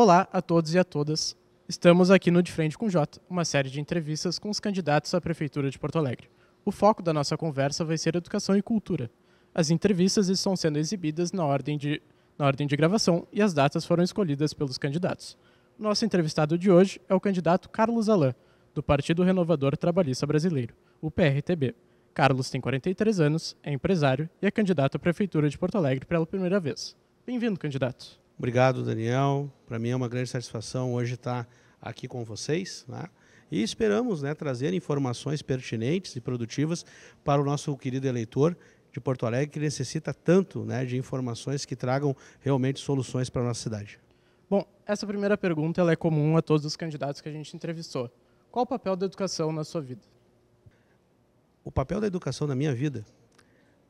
Olá a todos e a todas. Estamos aqui no De Frente com J, Jota, uma série de entrevistas com os candidatos à Prefeitura de Porto Alegre. O foco da nossa conversa vai ser educação e cultura. As entrevistas estão sendo exibidas na ordem de, na ordem de gravação e as datas foram escolhidas pelos candidatos. Nosso entrevistado de hoje é o candidato Carlos Alain, do Partido Renovador Trabalhista Brasileiro, o PRTB. Carlos tem 43 anos, é empresário e é candidato à Prefeitura de Porto Alegre pela primeira vez. Bem-vindo, candidato. Obrigado, Daniel. Para mim é uma grande satisfação hoje estar aqui com vocês. Né? E esperamos né, trazer informações pertinentes e produtivas para o nosso querido eleitor de Porto Alegre, que necessita tanto né, de informações que tragam realmente soluções para a nossa cidade. Bom, essa primeira pergunta é comum a todos os candidatos que a gente entrevistou. Qual o papel da educação na sua vida? O papel da educação na minha vida?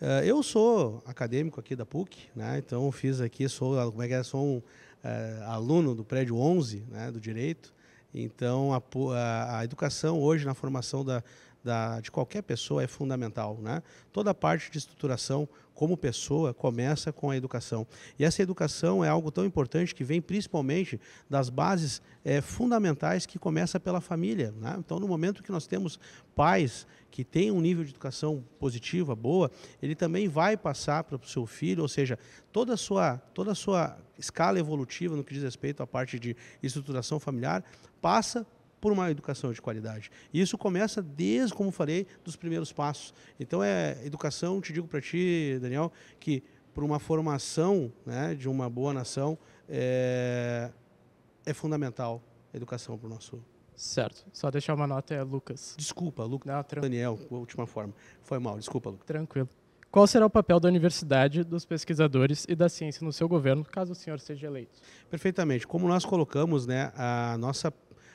Eh, eu sou acadêmico aqui da PUC, né? então fiz aqui, sou, como é que é, sou um eh, aluno do prédio 11 né, do Direito, então a, a, a educação hoje na formação da, da, de qualquer pessoa é fundamental. Né? Toda a parte de estruturação como pessoa, começa com a educação. E essa educação é algo tão importante que vem principalmente das bases é, fundamentais que começa pela família. Né? Então, no momento que nós temos pais que têm um nível de educação positiva, boa, ele também vai passar para o seu filho, ou seja, toda a sua, toda a sua escala evolutiva no que diz respeito à parte de estruturação familiar passa por uma educação de qualidade. E isso começa desde, como falei, dos primeiros passos. Então, é educação, te digo para ti, Daniel, que por uma formação né, de uma boa nação é, é fundamental a educação para o nosso. Certo. Só deixar uma nota é Lucas. Desculpa, Lucas. Não, Daniel, última forma. Foi mal, desculpa, Lucas. Tranquilo. Qual será o papel da universidade, dos pesquisadores e da ciência no seu governo, caso o senhor seja eleito? Perfeitamente. Como nós colocamos, né, a nossa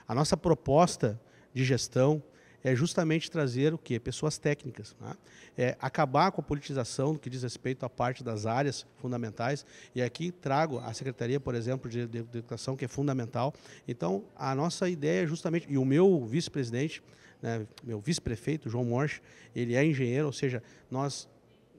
a nossa proposta de gestão é justamente trazer o quê? Pessoas técnicas. Né? É acabar com a politização no que diz respeito à parte das áreas fundamentais. E aqui trago a Secretaria, por exemplo, de, de Educação, que é fundamental. Então, a nossa ideia é justamente, e o meu vice-presidente, né, meu vice-prefeito, João Morsch, ele é engenheiro, ou seja, nós,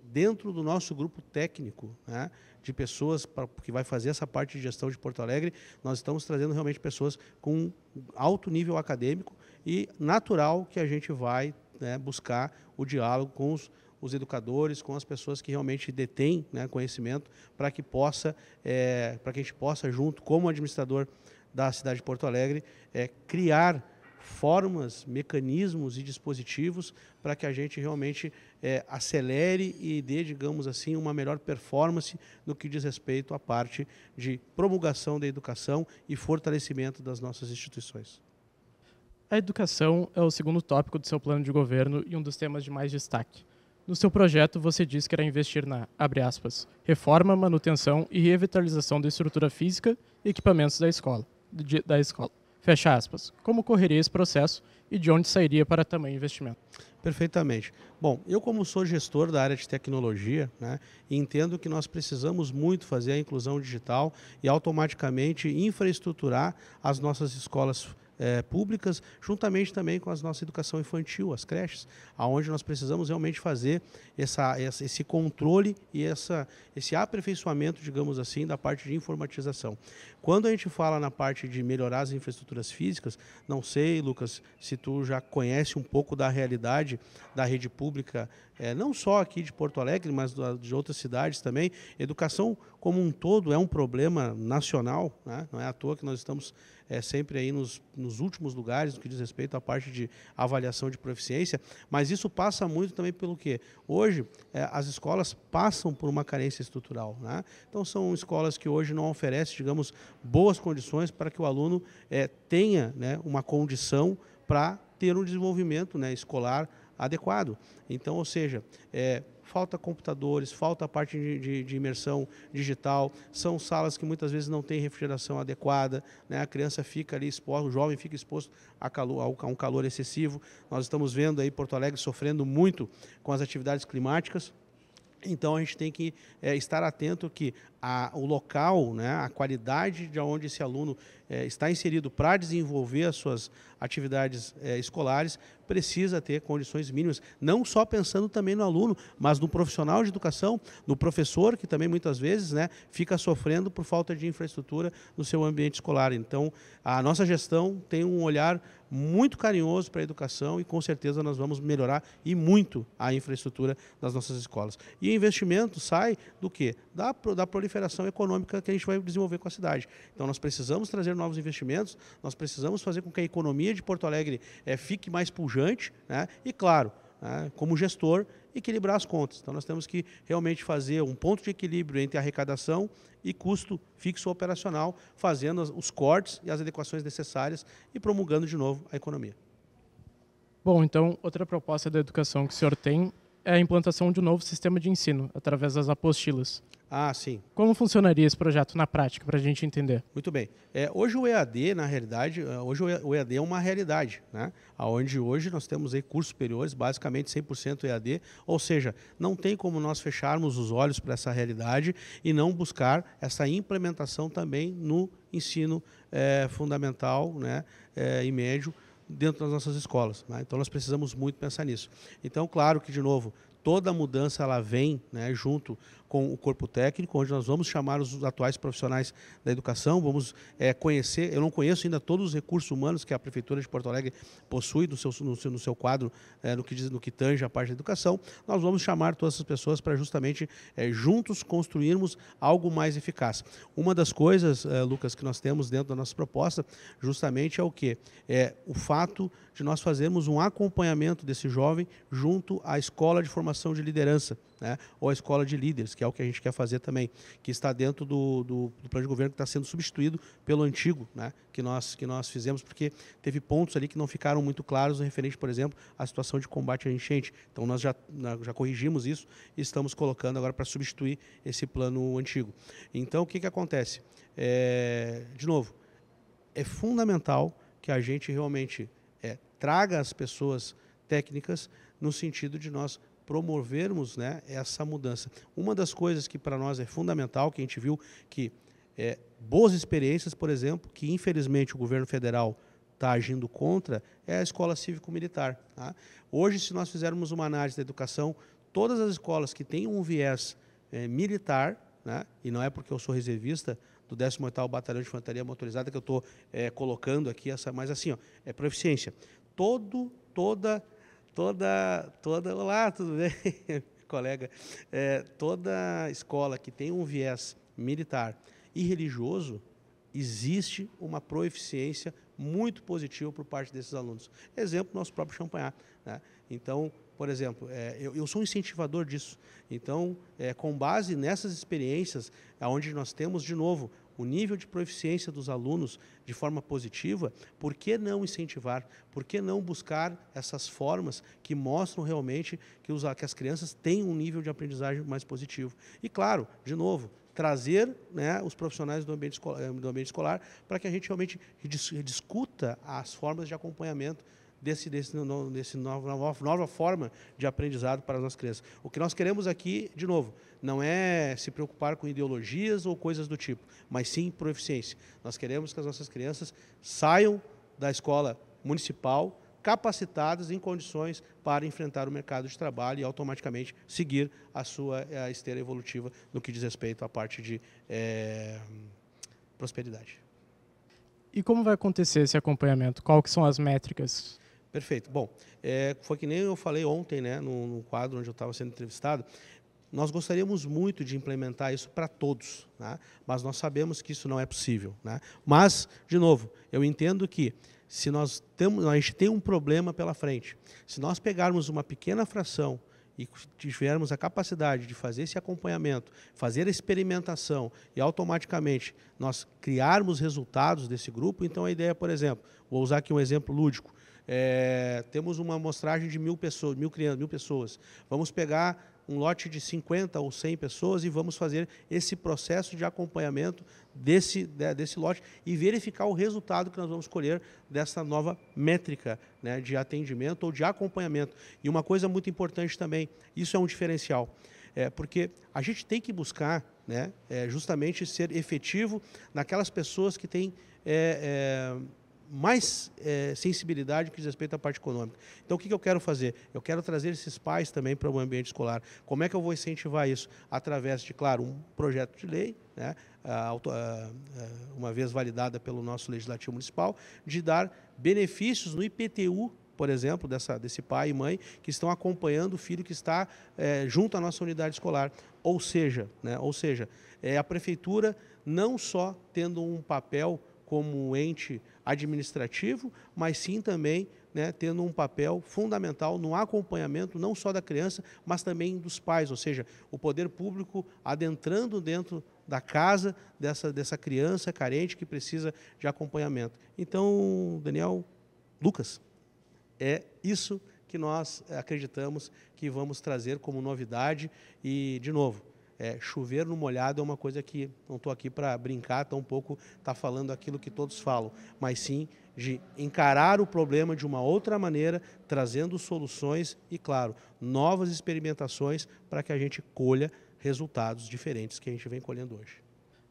dentro do nosso grupo técnico, né, de pessoas pra, que vai fazer essa parte de gestão de Porto Alegre, nós estamos trazendo realmente pessoas com alto nível acadêmico e natural que a gente vai né, buscar o diálogo com os, os educadores, com as pessoas que realmente detêm né, conhecimento, para que possa, é, para que a gente possa junto, como administrador da cidade de Porto Alegre, é, criar formas, mecanismos e dispositivos para que a gente realmente é, acelere e dê, digamos assim, uma melhor performance no que diz respeito à parte de promulgação da educação e fortalecimento das nossas instituições. A educação é o segundo tópico do seu plano de governo e um dos temas de mais destaque. No seu projeto, você diz que irá investir na, aspas, reforma, manutenção e revitalização da estrutura física e equipamentos da escola. De, da escola Fecha aspas. Como correria esse processo e de onde sairia para tamanho investimento? Perfeitamente. Bom, eu como sou gestor da área de tecnologia, né, entendo que nós precisamos muito fazer a inclusão digital e automaticamente infraestruturar as nossas escolas é, públicas, juntamente também com a nossa educação infantil, as creches, aonde nós precisamos realmente fazer essa, essa, esse controle e essa, esse aperfeiçoamento, digamos assim, da parte de informatização. Quando a gente fala na parte de melhorar as infraestruturas físicas, não sei, Lucas, se tu já conhece um pouco da realidade da rede pública, é, não só aqui de Porto Alegre, mas de outras cidades também, educação como um todo é um problema nacional, né? não é à toa que nós estamos é, sempre aí nos, nos, últimos lugares no que diz respeito à parte de avaliação de proficiência, mas isso passa muito também pelo que hoje é, as escolas passam por uma carência estrutural, né? então são escolas que hoje não oferecem, digamos, boas condições para que o aluno é, tenha né, uma condição para ter um desenvolvimento né, escolar adequado. Então, ou seja, é, falta computadores, falta a parte de, de, de, imersão digital, são salas que muitas vezes não têm refrigeração adequada, né? a criança fica ali exposta, o jovem fica exposto a, calor, a um calor excessivo. Nós estamos vendo aí Porto Alegre sofrendo muito com as atividades climáticas. Então a gente tem que é, estar atento que a, o local, né, a qualidade de onde esse aluno é, está inserido para desenvolver as suas atividades é, escolares precisa ter condições mínimas, não só pensando também no aluno, mas no profissional de educação, no professor que também muitas vezes né, fica sofrendo por falta de infraestrutura no seu ambiente escolar. Então a nossa gestão tem um olhar muito carinhoso para a educação e com certeza nós vamos melhorar e muito a infraestrutura das nossas escolas. E investimento sai do quê? Da, da proliferação econômica que a gente vai desenvolver com a cidade. Então nós precisamos trazer novos investimentos, nós precisamos fazer com que a economia de Porto Alegre é, fique mais pujante né? e, claro, né, como gestor, equilibrar as contas. Então, nós temos que realmente fazer um ponto de equilíbrio entre arrecadação e custo fixo operacional, fazendo os cortes e as adequações necessárias e promulgando de novo a economia. Bom, então, outra proposta da educação que o senhor tem é a implantação de um novo sistema de ensino, através das apostilas. Ah, sim. Como funcionaria esse projeto na prática, para a gente entender? Muito bem. É, hoje o EAD, na realidade, é, hoje o EAD é uma realidade, né? Onde hoje nós temos aí cursos superiores, basicamente 100% EAD, ou seja, não tem como nós fecharmos os olhos para essa realidade e não buscar essa implementação também no ensino é, fundamental né, é, e médio, dentro das nossas escolas. Né? Então nós precisamos muito pensar nisso. Então, claro que, de novo, toda mudança ela vem né, junto com o corpo técnico, onde nós vamos chamar os atuais profissionais da educação, vamos é, conhecer. Eu não conheço ainda todos os recursos humanos que a Prefeitura de Porto Alegre possui no seu, no seu, no seu quadro, é, no, que diz, no que tange a parte da educação. Nós vamos chamar todas essas pessoas para justamente é, juntos construirmos algo mais eficaz. Uma das coisas, Lucas, que nós temos dentro da nossa proposta, justamente é o que? É o fato de nós fazermos um acompanhamento desse jovem junto à escola de formação de liderança né? ou a escola de líderes, que é o que a gente quer fazer também, que está dentro do, do, do plano de governo que está sendo substituído pelo antigo, né? que, nós, que nós fizemos, porque teve pontos ali que não ficaram muito claros referente, por exemplo, à situação de combate à enchente. Então nós já, já corrigimos isso e estamos colocando agora para substituir esse plano antigo. Então o que, que acontece? É, de novo, é fundamental que a gente realmente é, traga as pessoas técnicas no sentido de nós promovermos né, essa mudança. Uma das coisas que para nós é fundamental, que a gente viu que é, boas experiências, por exemplo, que infelizmente o governo federal está agindo contra, é a escola cívico-militar. Tá? Hoje, se nós fizermos uma análise da educação, todas as escolas que têm um viés é, militar, né, e não é porque eu sou reservista, do 18º Batalhão de Infantaria Motorizada que eu estou é, colocando aqui, essa, mas assim, ó, é proficiência. Todo, toda toda, toda, olá, tudo bem, colega, é, toda escola que tem um viés militar e religioso, existe uma proeficiência muito positiva por parte desses alunos. Exemplo, nosso próprio Champagnat. Né? Então, por exemplo, é, eu, eu, sou um incentivador disso. Então, é, com base nessas experiências, aonde nós temos, de novo, o nível de proficiência dos alunos de forma positiva, por que não incentivar? Por que não buscar essas formas que mostram realmente que, os, que as crianças têm um nível de aprendizagem mais positivo? E claro, de novo, trazer né, os profissionais do ambiente escolar, eh, do ambiente escolar para que a gente realmente discuta as formas de acompanhamento desse, desse, no, desse novo, nova, nova forma de aprendizado para as nossas crianças. O que nós queremos aqui, de novo, não é se preocupar com ideologias ou coisas do tipo, mas sim eficiência. Nós queremos que as nossas crianças saiam da escola municipal capacitadas em condições para enfrentar o mercado de trabalho e automaticamente seguir a sua eh, a esteira evolutiva no que diz respeito à parte de é, prosperidade. E como vai acontecer esse acompanhamento? Quais são as métricas? Perfeito. Bom, é, foi que nem eu falei ontem, né, no, no quadro onde eu estava sendo entrevistado, nós gostaríamos muito de implementar isso para todos, né? mas nós sabemos que isso não é possível. Né? Mas, de novo, eu entendo que se nós temos, a gente tem um problema pela frente. Se nós pegarmos uma pequena fração e tivermos a capacidade de fazer esse acompanhamento, fazer a experimentação e automaticamente nós criarmos resultados desse grupo, então a ideia, por exemplo, vou usar aqui um exemplo lúdico, é, temos uma amostragem de mil pessoas, mil crianças, mil pessoas. Vamos pegar um lote de 50 ou 100 pessoas e vamos fazer esse processo de acompanhamento desse, né, desse lote e verificar o resultado que nós vamos colher dessa nova métrica né, de atendimento ou de acompanhamento. E uma coisa muito importante também, isso é um diferencial, é, porque a gente tem que buscar né, é, justamente ser efetivo naquelas pessoas que têm. É, é mais é, sensibilidade que diz respeito à parte econômica. Então, o que, que eu quero fazer? Eu quero trazer esses pais também para o ambiente escolar. Como é que eu vou incentivar isso? Através de, claro, um projeto de lei, né, uma vez validada pelo nosso Legislativo Municipal, de dar benefícios no IPTU por exemplo, dessa, desse pai e mãe que estão acompanhando o filho que está é, junto à nossa unidade escolar. Ou seja, né, ou seja é, a prefeitura não só tendo um papel como ente administrativo, mas sim também né, tendo um papel fundamental no acompanhamento não só da criança, mas também dos pais, ou seja, o poder público adentrando dentro da casa dessa, dessa criança carente que precisa de acompanhamento. Então, Daniel, Lucas, é isso que nós acreditamos que vamos trazer como novidade e, de novo, é, chover no molhado é uma coisa que não estou aqui para brincar, tampouco está falando aquilo que todos falam, mas sim de encarar o problema de uma outra maneira, trazendo soluções e, claro, novas experimentações para que a gente colha resultados diferentes que a gente vem colhendo hoje.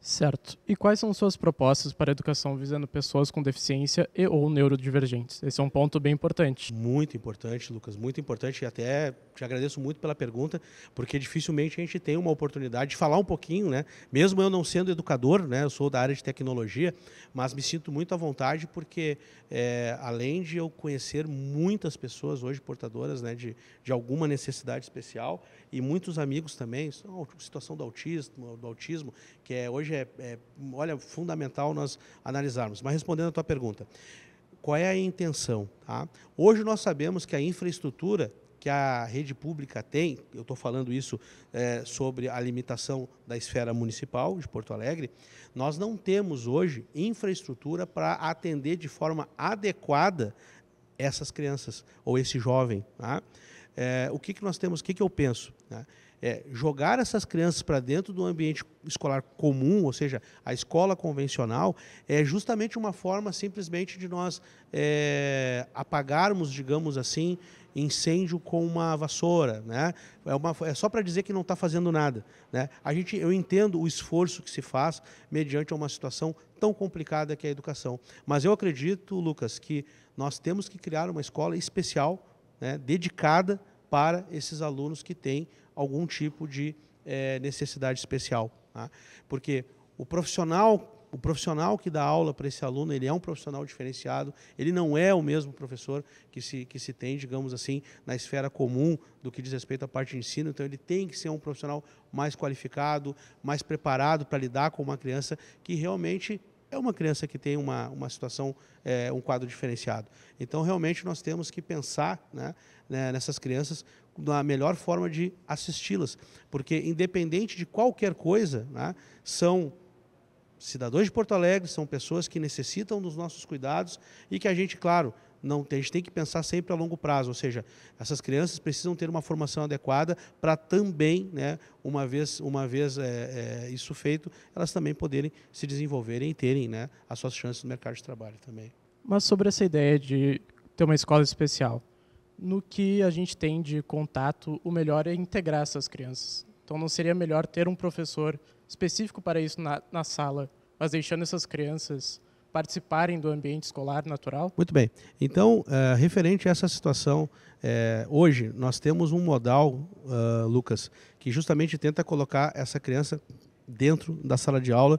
Certo. E quais são suas propostas para a educação visando pessoas com deficiência e ou neurodivergentes? Esse é um ponto bem importante. Muito importante, Lucas, muito importante. E até te agradeço muito pela pergunta, porque dificilmente a gente tem uma oportunidade de falar um pouquinho, né? Mesmo eu não sendo educador, né? Eu sou da área de tecnologia, mas me sinto muito à vontade porque, é, além de eu conhecer muitas pessoas hoje portadoras né, de, de alguma necessidade especial e muitos amigos também, situação do autismo, do autismo que é, hoje é é, é, olha, fundamental nós analisarmos. Mas respondendo a tua pergunta, qual é a intenção? Tá? Hoje nós sabemos que a infraestrutura que a rede pública tem, eu estou falando isso é, sobre a limitação da esfera municipal de Porto Alegre, nós não temos hoje infraestrutura para atender de forma adequada essas crianças ou esse jovem. Tá? É, o que, que nós temos, o que, que eu penso? Né? é, jogar essas crianças para dentro do ambiente escolar comum, ou seja, a escola convencional, é justamente uma forma simplesmente de nós é, apagarmos, digamos assim, incêndio com uma vassoura, né? É, uma, é só para dizer que não está fazendo nada, né? A gente, eu entendo o esforço que se faz mediante uma situação tão complicada que é a educação, mas eu acredito, Lucas, que nós temos que criar uma escola especial, né, dedicada para esses alunos que têm algum tipo de é, necessidade especial. Tá? Porque o profissional o profissional que dá aula para esse aluno, ele é um profissional diferenciado, ele não é o mesmo professor que se, que se tem, digamos assim, na esfera comum do que diz respeito à parte de ensino, então ele tem que ser um profissional mais qualificado, mais preparado para lidar com uma criança que realmente é uma criança que tem uma, uma situação, é, um quadro diferenciado. Então, realmente, nós temos que pensar né, né, nessas crianças na melhor forma de assisti-las, porque independente de qualquer coisa, né, são cidadãos de Porto Alegre, são pessoas que necessitam dos nossos cuidados e que a gente, claro, não, a gente tem que pensar sempre a longo prazo, ou seja, essas crianças precisam ter uma formação adequada para também, né, uma vez, uma vez é, é, isso feito, elas também poderem se desenvolverem e terem né, as suas chances no mercado de trabalho também. Mas sobre essa ideia de ter uma escola especial, no que a gente tem de contato, o melhor é integrar essas crianças. Então, não seria melhor ter um professor específico para isso na, na sala, mas deixando essas crianças participarem do ambiente escolar natural? Muito bem. Então, eh, referente a essa situação, eh, hoje nós temos um modal, uh, Lucas, que justamente tenta colocar essa criança dentro da sala de aula,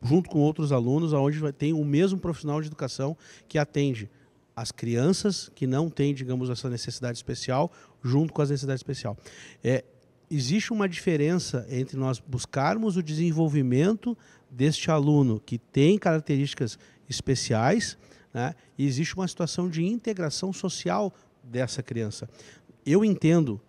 junto com outros alunos, onde tem o mesmo profissional de educação que atende as crianças que não têm, digamos, essa necessidade especial, junto com as necessidades especial. É, existe uma diferença entre nós buscarmos o desenvolvimento deste aluno que tem características especiais né, e existe uma situação de integração social dessa criança. Eu entendo,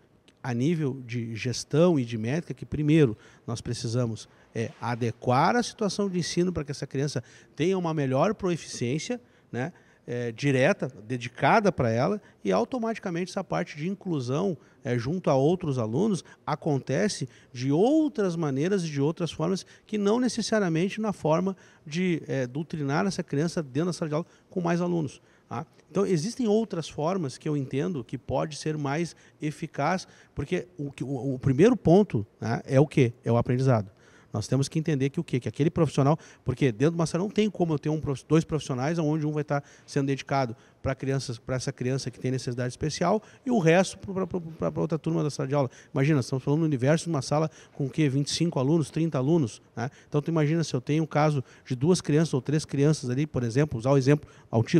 a nível de gestão e de métrica, que primeiro nós precisamos é, adequar a situação de ensino para que essa criança tenha uma melhor proeficiência, né? é, direta, dedicada para ela, e automaticamente essa parte de inclusão é, junto a outros alunos acontece de outras maneiras e de outras formas que não necessariamente na forma de é, doutrinar essa criança dentro da sala de aula com mais alunos. Tá? então, existem outras formas que eu entendo que pode ser mais eficaz, porque o, o, o primeiro ponto né, é o que? É o aprendizado. Nós temos que entender que o quê? Que aquele profissional, porque dentro do sala não tem como eu ter um, dois profissionais onde um vai estar sendo dedicado para crianças, para essa criança que tem necessidade especial e o resto para outra turma da sala de aula. Imagina, estamos falando do universo de uma sala com o quê? 25 alunos, 30 alunos. Né? Então tu imagina se eu tenho um caso de duas crianças ou três crianças ali, por exemplo, usar o exemplo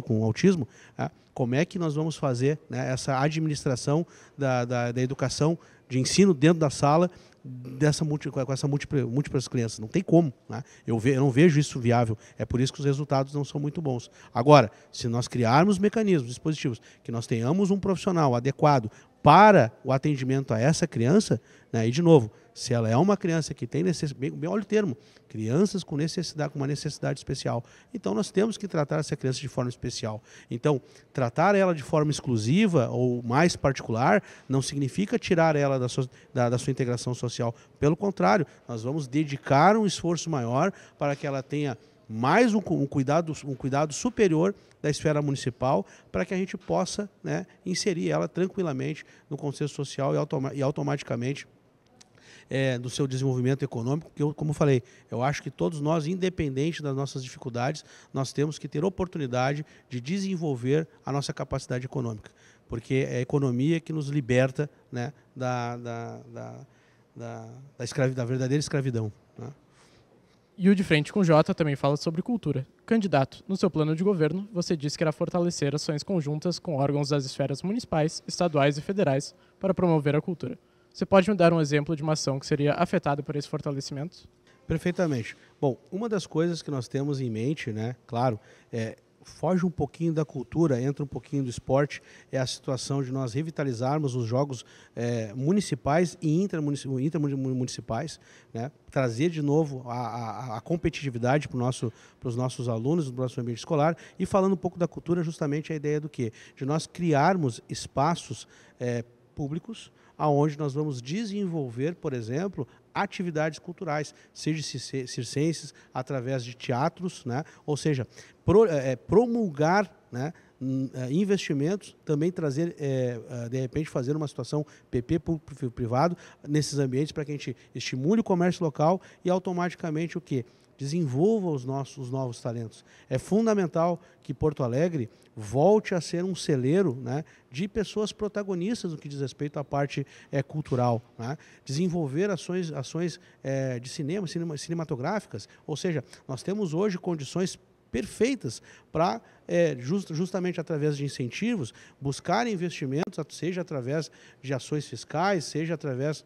com autismo, né? como é que nós vamos fazer né, essa administração da, da, da educação de ensino dentro da sala dessa multi, com essa múltiplas crianças. Não tem como. Né? Eu, ve, eu não vejo isso viável. É por isso que os resultados não são muito bons. Agora, se nós criarmos mecanismos, dispositivos, que nós tenhamos um profissional adequado, para o atendimento a essa criança, né? e de novo, se ela é uma criança que tem necessidade, bem, olha o termo, crianças com necessidade, com uma necessidade especial. Então nós temos que tratar essa criança de forma especial. Então, tratar ela de forma exclusiva ou mais particular não significa tirar ela da sua, da, da sua integração social. Pelo contrário, nós vamos dedicar um esforço maior para que ela tenha mais um, um, cuidado, um cuidado superior da esfera municipal para que a gente possa né, inserir ela tranquilamente no consenso social e, automa e automaticamente é, do seu desenvolvimento econômico, que eu, como falei, eu acho que todos nós, independente das nossas dificuldades, nós temos que ter oportunidade de desenvolver a nossa capacidade econômica, porque é a economia que nos liberta né, da, da, da, da, da, da verdadeira escravidão. Né? E o De Frente com J também fala sobre cultura. Candidato, no seu plano de governo, você disse que irá fortalecer ações conjuntas com órgãos das esferas municipais, estaduais e federais para promover a cultura. Você pode me dar um exemplo de uma ação que seria afetada por esse fortalecimento? Perfeitamente. Bom, uma das coisas que nós temos em mente, né, claro, é foge um pouquinho da cultura, entra um pouquinho do esporte, é a situação de nós revitalizarmos os jogos é, municipais e intramunicipais, né? trazer de novo a, a, a competitividade para nosso, os nossos alunos, para o nosso ambiente escolar, e falando um pouco da cultura, justamente a ideia do quê? De nós criarmos espaços é, públicos, aonde nós vamos desenvolver, por exemplo, atividades culturais, seja circenses, através de teatros, né? ou seja, pro, é, promulgar né? Eh, investimentos, também trazer, é, de repente, fazer uma situação PP público-privado nesses ambientes para que a gente estimule o comércio local e automaticamente o que? desenvolva os nossos novos talentos. É fundamental que Porto Alegre volte a ser um celeiro né, de pessoas protagonistas no que diz respeito à parte é, cultural. Né? Desenvolver ações, ações é, de cinema, cinema, cinematográficas, ou seja, nós temos hoje condições perfeitas para é, eh, just, justamente através de incentivos buscar investimentos, seja através de ações fiscais, seja através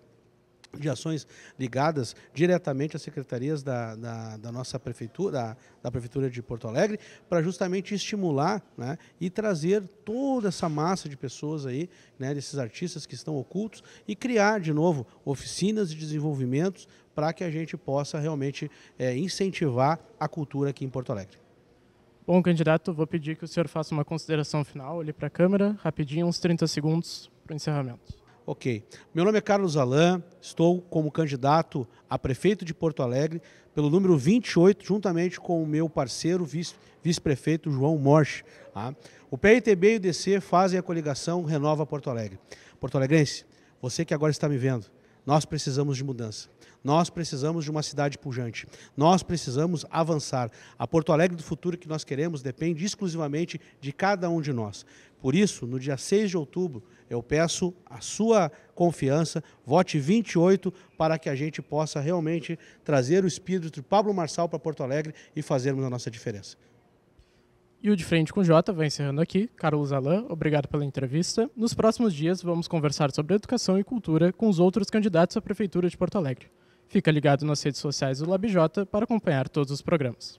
de ações ligadas diretamente às secretarias da, da, da nossa prefeitura, da, da, prefeitura de Porto Alegre, para justamente estimular né, e trazer toda essa massa de pessoas aí, né, desses artistas que estão ocultos e criar de novo oficinas de desenvolvimentos para que a gente possa realmente é, incentivar a cultura aqui em Porto Alegre. Bom, candidato, vou pedir que o senhor faça uma consideração final ali para a Câmara, rapidinho, uns 30 segundos para o encerramento. Ok. Meu nome é Carlos Alain, estou como candidato a prefeito de Porto Alegre pelo número 28, juntamente com o meu parceiro vice-prefeito vice João Morche. Tá? O PRTB e o DC fazem a coligação Renova Porto Alegre. Porto Alegrense, você que agora está me vendo, nós precisamos de mudança. Nós precisamos de uma cidade pujante. Nós precisamos avançar. A Porto Alegre do futuro que nós queremos depende exclusivamente de cada um de nós. Por isso, no dia 6 de outubro, eu peço a sua confiança, vote 28 para que a gente possa realmente trazer o espírito de Pablo Marçal para Porto Alegre e fazermos a nossa diferença. E o De Frente com Jota vai encerrando aqui. Carlos Alain, obrigado pela entrevista. Nos próximos dias, vamos conversar sobre educação e cultura com os outros candidatos à Prefeitura de Porto Alegre. Fica ligado nas redes sociais do LabJ para acompanhar todos os programas.